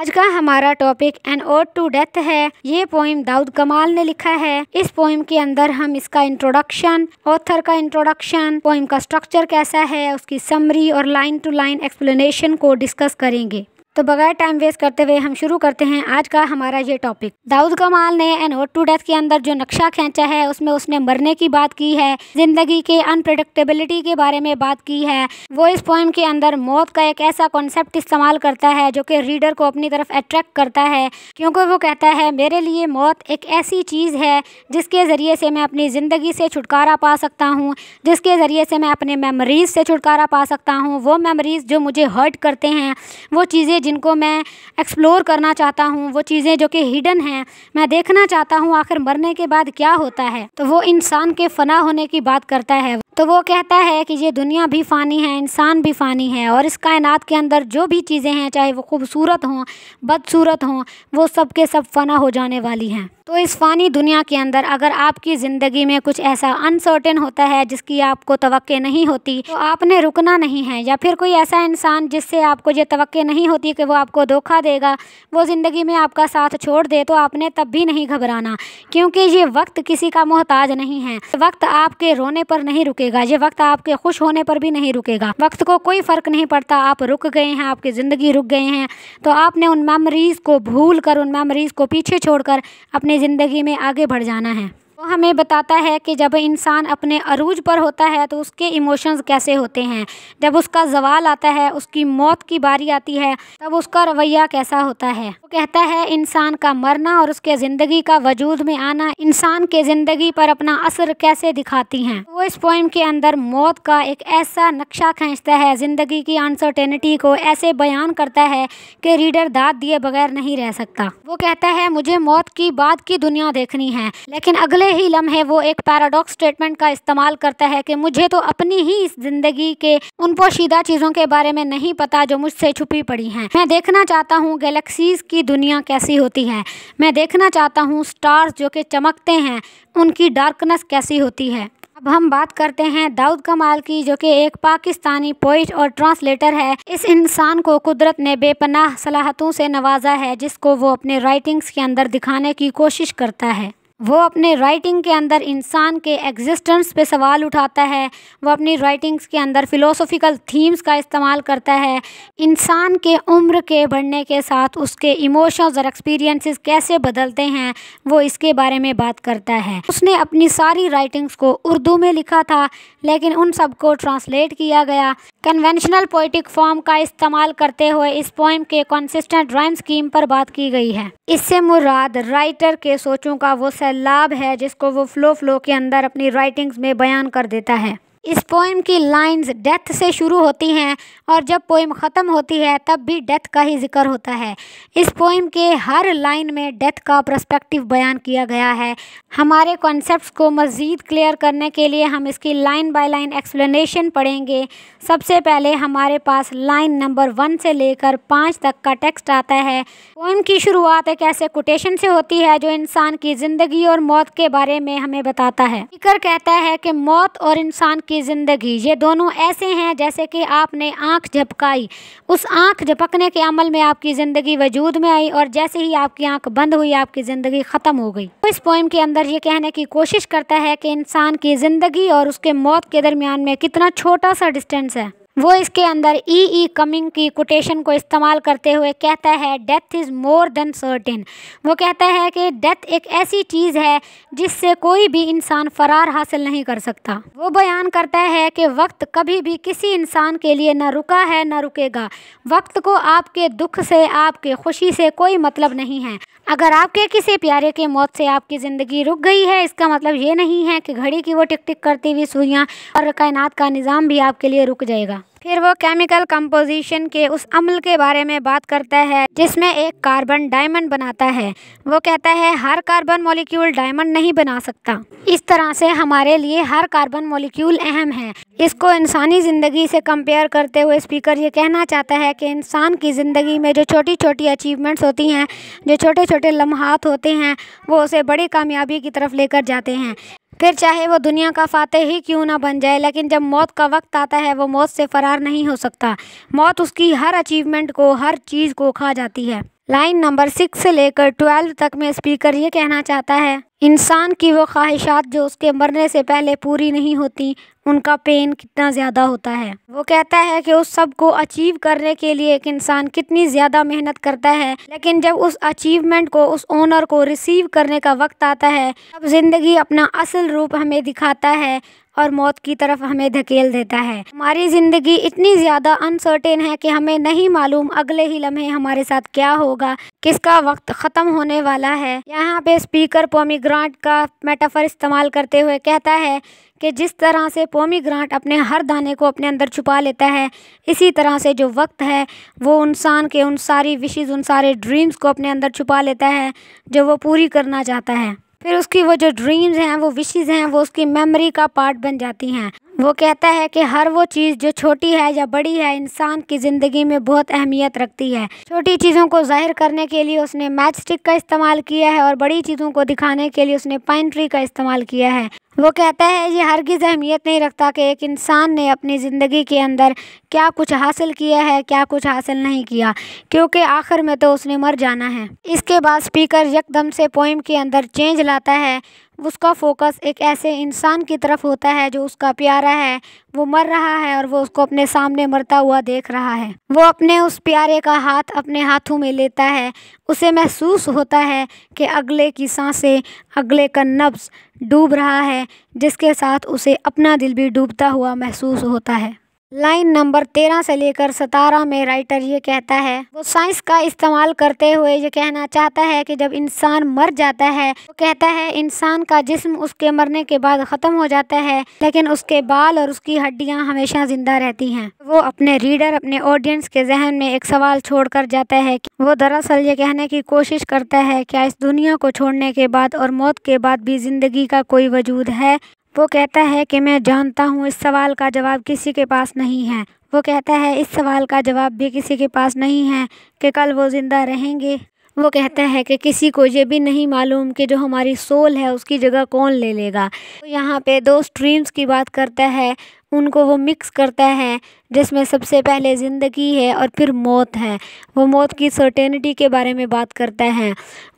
आज का हमारा topic an ode to death है ये पोइम दाऊद कमाल ने लिखा है इस पोइम के अंदर हम इसका इंट्रोडक्शन ऑथर का इंट्रोडक्शन पोइम का स्ट्रक्चर कैसा है उसकी समरी और लाइन टू लाइन एक्सप्लेनेशन को डिस्कस करेंगे तो बगैर टाइम वेस्ट करते हुए हम शुरू करते हैं आज का हमारा ये टॉपिक दाऊद कमाल ने एन ओट टू डेथ के अंदर जो नक्शा खींचा है उसमें उसने मरने की बात की है जिंदगी के अनप्रडिक्टेबिलिटी के बारे में बात की है वो इस पोइम के अंदर मौत का एक ऐसा कॉन्सेप्ट इस्तेमाल करता है जो कि रीडर को अपनी तरफ अट्रैक्ट करता है क्योंकि वो कहता है मेरे लिए मौत एक ऐसी चीज़ है जिसके ज़रिए से मैं अपनी ज़िंदगी से छुटकारा पा सकता हूँ जिसके ज़रिए से मैं अपने मेमोरीज़ से छुटकारा पा सकता हूँ वो मेमोरीज़ जो मुझे हर्ट करते हैं वो चीज़ें जिनको मैं एक्सप्लोर करना चाहता हूँ वो चीज़ें जो कि हिडन हैं मैं देखना चाहता हूँ आखिर मरने के बाद क्या होता है तो वो इंसान के फ़ना होने की बात करता है तो वो कहता है कि ये दुनिया भी फ़ानी है इंसान भी फ़ानी है और इस कायनात के अंदर जो भी चीज़ें हैं चाहे वो खूबसूरत हों बदसूरत हों वो सब के सब फना हो जाने वाली हैं तो इस फ़ानी दुनिया के अंदर अगर आपकी ज़िंदगी में कुछ ऐसा अनसर्टेन होता है जिसकी आपको तो नहीं होती तो आपने रुकना नहीं है या फिर कोई ऐसा इंसान जिससे आपको ये तो नहीं होती कि वो आपको धोखा देगा वो ज़िंदगी में आपका साथ छोड़ दे तो आपने तब भी नहीं घबराना क्योंकि ये वक्त किसी का मोहताज नहीं है वक्त आपके रोने पर नहीं रुकेगा रुकेगा ये वक्त आपके खुश होने पर भी नहीं रुकेगा वक्त को कोई फ़र्क नहीं पड़ता आप रुक गए हैं आपकी ज़िंदगी रुक गए हैं तो आपने उन मेमोरीज़ को भूल कर उन मेमोरीज़ को पीछे छोड़कर अपनी ज़िंदगी में आगे बढ़ जाना है हमें बताता है कि जब इंसान अपने अरूज पर होता है तो उसके इमोशंस कैसे होते हैं जब उसका जवाल आता है उसकी मौत की बारी आती है तब उसका रवैया कैसा होता है वो कहता है इंसान का मरना और उसके ज़िंदगी का वजूद में आना इंसान के ज़िंदगी पर अपना असर कैसे दिखाती हैं वो इस पोइम के अंदर मौत का एक ऐसा नक्शा खींचता है ज़िंदगी की अनसर्टेनिटी को ऐसे बयान करता है कि रीडर दाद दिए बगैर नहीं रह सकता वो कहता है मुझे मौत की बाद की दुनिया देखनी है लेकिन अगले ही लम्हे वो एक पैराडॉक्स स्टेटमेंट का इस्तेमाल करता है कि मुझे तो अपनी ही इस जिंदगी के उन पोशीदा चीज़ों के बारे में नहीं पता जो मुझसे छुपी पड़ी हैं मैं देखना चाहता हूँ गैलेक्सीज की दुनिया कैसी होती है मैं देखना चाहता हूँ स्टार्स जो कि चमकते हैं उनकी डार्कनेस कैसी होती है अब हम बात करते हैं दाऊद कमाल की जो कि एक पाकिस्तानी पोइट और ट्रांसलेटर है इस इंसान को कुदरत ने बेपनाह सलाहतों से नवाजा है जिसको वो अपने राइटिंग्स के अंदर दिखाने की कोशिश करता है वो अपने राइटिंग के अंदर इंसान के एग्जिस्टेंस पे सवाल उठाता है वो अपनी राइटिंग्स के अंदर फिलोसफिकल थीम्स का इस्तेमाल करता है इंसान के उम्र के बढ़ने के साथ उसके इमोशंस और एक्सपीरियंसेस कैसे बदलते हैं वो इसके बारे में बात करता है उसने अपनी सारी राइटिंग्स को उर्दू में लिखा था लेकिन उन सबको ट्रांसलेट किया गया कन्वेंशनल पोइटिक फॉर्म का इस्तेमाल करते हुए इस पोइम के कॉन्सिस्टेंट ड्राइंग स्कीम पर बात की गई है इससे मुराद राइटर के सोचों का वो सैलाब है जिसको वो फ्लो फ्लो के अंदर अपनी राइटिंग्स में बयान कर देता है इस पोइम की लाइंस डेथ से शुरू होती हैं और जब पोइम ख़त्म होती है तब भी डेथ का ही जिक्र होता है इस पोइम के हर लाइन में डेथ का प्रस्पेक्टिव बयान किया गया है हमारे कॉन्सेप्ट को मज़ीद क्लियर करने के लिए हम इसकी लाइन बाय लाइन एक्सप्लेनेशन पढ़ेंगे सबसे पहले हमारे पास लाइन नंबर वन से लेकर पाँच तक का टेक्स्ट आता है पोइम की शुरुआत एक ऐसे कोटेशन से होती है जो इंसान की ज़िंदगी और मौत के बारे में हमें बताता है फिकर कहता है कि मौत और इंसान की की ज़िंदगी ये दोनों ऐसे हैं जैसे कि आपने आँख झपकाई उस आँख झपकने के अमल में आपकी ज़िंदगी वजूद में आई और जैसे ही आपकी आंख बंद हुई आपकी ज़िंदगी ख़त्म हो गई तो इस पोइम के अंदर ये कहने की कोशिश करता है कि इंसान की ज़िंदगी और उसके मौत के दरमियान में कितना छोटा सा डिस्टेंस है वो इसके अंदर ई ई कमिंग की कोटेशन को इस्तेमाल करते हुए कहता है death is more than certain वो कहता है कि डेथ एक ऐसी चीज़ है जिससे कोई भी इंसान फरार हासिल नहीं कर सकता वो बयान करता है कि वक्त कभी भी किसी इंसान के लिए ना रुका है ना रुकेगा वक्त को आपके दुख से आपके खुशी से कोई मतलब नहीं है अगर आपके किसी प्यारे के मौत से आपकी ज़िंदगी रुक गई है इसका मतलब ये नहीं है कि घड़ी की वो टिक टिक करती हुई सुइयाँ और कायनात का निज़ाम भी आपके लिए रुक जाएगा फिर वो केमिकल कंपोजिशन के उस अमल के बारे में बात करता है जिसमें एक कार्बन डायमंड बनाता है वो कहता है हर कार्बन मॉलिक्यूल डायमंड नहीं बना सकता इस तरह से हमारे लिए हर कार्बन मॉलिक्यूल अहम है इसको इंसानी ज़िंदगी से कंपेयर करते हुए स्पीकर ये कहना चाहता है कि इंसान की ज़िंदगी में जो छोटी छोटी अचीवमेंट्स होती हैं जो छोटे छोटे लम्हात होते हैं वो उसे बड़ी कामयाबी की तरफ लेकर जाते हैं फिर चाहे वो दुनिया का फातह ही क्यों ना बन जाए लेकिन जब मौत का वक्त आता है वो मौत से फरार नहीं हो सकता मौत उसकी हर अचीवमेंट को हर चीज़ को खा जाती है लाइन नंबर सिक्स से लेकर ट्वेल्व तक में स्पीकर ये कहना चाहता है इंसान की वो ख्वाहिशात जो उसके मरने से पहले पूरी नहीं होती उनका पेन कितना ज़्यादा होता है वो कहता है कि उस सब को अचीव करने के लिए एक इंसान कितनी ज़्यादा मेहनत करता है लेकिन जब उस अचीवमेंट को उस ओनर को रिसीव करने का वक्त आता है तब ज़िंदगी अपना असल रूप हमें दिखाता है और मौत की तरफ हमें धकेल देता है हमारी ज़िंदगी इतनी ज़्यादा अनसर्टेन है कि हमें नहीं मालूम अगले ही लम्हे हमारे साथ क्या होगा किसका वक्त ख़त्म होने वाला है यहाँ पे स्पीकर पोमी ग्रांट का मेटाफर इस्तेमाल करते हुए कहता है कि जिस तरह से पोमी ग्रांट अपने हर दाने को अपने अंदर छुपा लेता है इसी तरह से जो वक्त है वो इंसान के उन सारी विशेज़ उन सारे ड्रीम्स को अपने अंदर छुपा लेता है जो वो पूरी करना चाहता है फिर उसकी वो जो ड्रीम्स हैं वो विशेज़ हैं वो उसकी मेमोरी का पार्ट बन जाती हैं वो कहता है कि हर वो चीज़ जो छोटी है या बड़ी है इंसान की ज़िंदगी में बहुत अहमियत रखती है छोटी चीज़ों को जाहिर करने के लिए उसने मैच स्टिक का इस्तेमाल किया है और बड़ी चीज़ों को दिखाने के लिए उसने ट्री का इस्तेमाल किया है वो कहता है ये हरगिज़ अहमियत नहीं रखता कि एक इंसान ने अपनी ज़िंदगी के अंदर क्या कुछ हासिल किया है क्या कुछ हासिल नहीं किया क्योंकि आखिर में तो उसने मर जाना है इसके बाद स्पीकर यकदम से पोइम के अंदर चेंज लाता है उसका फोकस एक ऐसे इंसान की तरफ होता है जो उसका प्यारा है वो मर रहा है और वो उसको अपने सामने मरता हुआ देख रहा है वो अपने उस प्यारे का हाथ अपने हाथों में लेता है उसे महसूस होता है कि अगले की सांसें अगले का नब्स डूब रहा है जिसके साथ उसे अपना दिल भी डूबता हुआ महसूस होता है लाइन नंबर तेरह से लेकर सतारह में राइटर ये कहता है वो साइंस का इस्तेमाल करते हुए ये कहना चाहता है कि जब इंसान मर जाता है तो कहता है इंसान का जिस्म उसके मरने के बाद ख़त्म हो जाता है लेकिन उसके बाल और उसकी हड्डियां हमेशा ज़िंदा रहती हैं वो अपने रीडर अपने ऑडियंस के जहन में एक सवाल छोड़ कर जाता है कि वो दरअसल ये कहने की कोशिश करता है क्या इस दुनिया को छोड़ने के बाद और मौत के बाद भी ज़िंदगी का कोई वजूद है वो कहता है कि मैं जानता हूँ इस सवाल का जवाब किसी के पास नहीं है वो कहता है इस सवाल का जवाब भी किसी के पास नहीं है कि कल वो ज़िंदा रहेंगे वो कहता है कि किसी को ये भी नहीं मालूम कि जो हमारी सोल है उसकी जगह कौन ले लेगा तो यहाँ पे दो स्ट्रीम्स की बात करता है उनको वो मिक्स करता है जिसमें सबसे पहले ज़िंदगी है और फिर मौत है वो मौत की सर्टेनिटी के बारे में बात करता है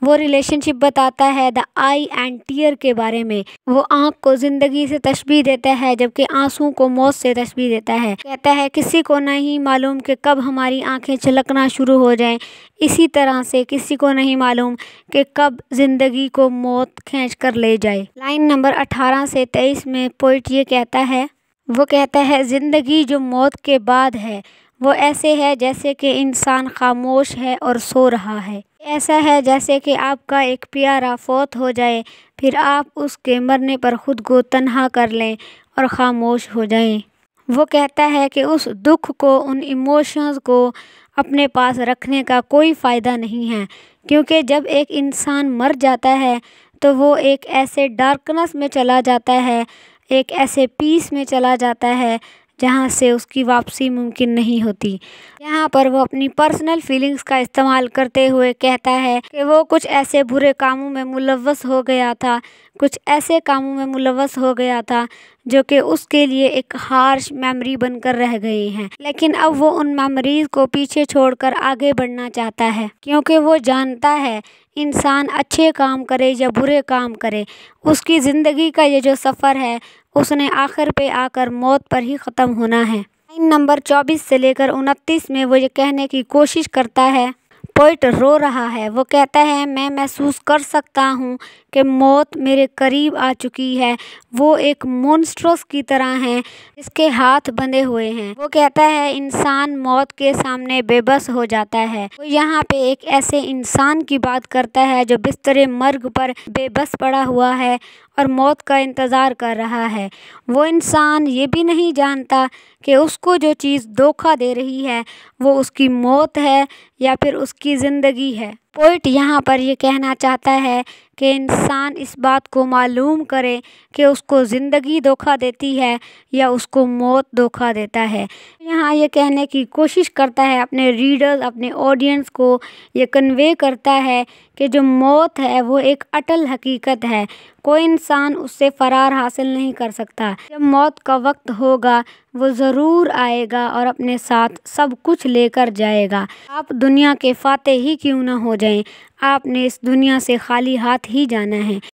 वो रिलेशनशिप बताता है द आई एंड टीयर के बारे में वो आँख को ज़िंदगी से तशबी देता है जबकि आंसू को मौत से तशबी देता है कहता है किसी को नहीं मालूम कि कब हमारी आँखें छलकना शुरू हो जाए इसी तरह से किसी को नहीं मालूम कि कब ज़िंदगी को मौत खींच कर ले जाए लाइन नंबर अठारह से तेईस में पोइट ये कहता है वो कहता है ज़िंदगी जो मौत के बाद है वो ऐसे है जैसे कि इंसान खामोश है और सो रहा है ऐसा है जैसे कि आपका एक प्यारा फौत हो जाए फिर आप उसके मरने पर ख़ुद को तन्हा कर लें और ख़ामोश हो जाएं। वो कहता है कि उस दुख को उन इमोशंस को अपने पास रखने का कोई फ़ायदा नहीं है क्योंकि जब एक इंसान मर जाता है तो वो एक ऐसे डार्कनेस में चला जाता है एक ऐसे पीस में चला जाता है जहाँ से उसकी वापसी मुमकिन नहीं होती यहाँ पर वो अपनी पर्सनल फीलिंग्स का इस्तेमाल करते हुए कहता है कि वो कुछ ऐसे बुरे कामों में मुलवस हो गया था कुछ ऐसे कामों में मुलवस हो गया था जो कि उसके लिए एक हार्श मेमोरी बनकर रह गई हैं लेकिन अब वो उन मेमोरीज को पीछे छोड़कर आगे बढ़ना चाहता है क्योंकि वो जानता है इंसान अच्छे काम करे या बुरे काम करे उसकी ज़िंदगी का ये जो सफ़र है उसने आखिर पे आकर मौत पर ही ख़त्म होना है लाइन नंबर चौबीस से लेकर उनतीस में वो ये कहने की कोशिश करता है पोइट रो रहा है वो कहता है मैं महसूस कर सकता हूँ कि मौत मेरे करीब आ चुकी है वो एक मोन्स्ट्रोस की तरह हैं इसके हाथ बंधे हुए हैं वो कहता है इंसान मौत के सामने बेबस हो जाता है वो यहाँ पे एक ऐसे इंसान की बात करता है जो बिस्तर मर्ग पर बेबस पड़ा हुआ है और मौत का इंतज़ार कर रहा है वो इंसान ये भी नहीं जानता कि उसको जो चीज़ धोखा दे रही है वो उसकी मौत है या फिर उसकी ज़िंदगी है पोइट यहाँ पर ये कहना चाहता है कि इंसान इस बात को मालूम करे कि उसको ज़िंदगी धोखा देती है या उसको मौत धोखा देता है यहाँ ये कहने की कोशिश करता है अपने रीडर्स अपने ऑडियंस को ये कन्वे करता है कि जो मौत है वो एक अटल हकीकत है कोई इंसान उससे फ़रार हासिल नहीं कर सकता जब मौत का वक्त होगा वो ज़रूर आएगा और अपने साथ सब कुछ लेकर जाएगा आप दुनिया के फाते ही क्यों ना हो जाएं आपने इस दुनिया से खाली हाथ ही जाना है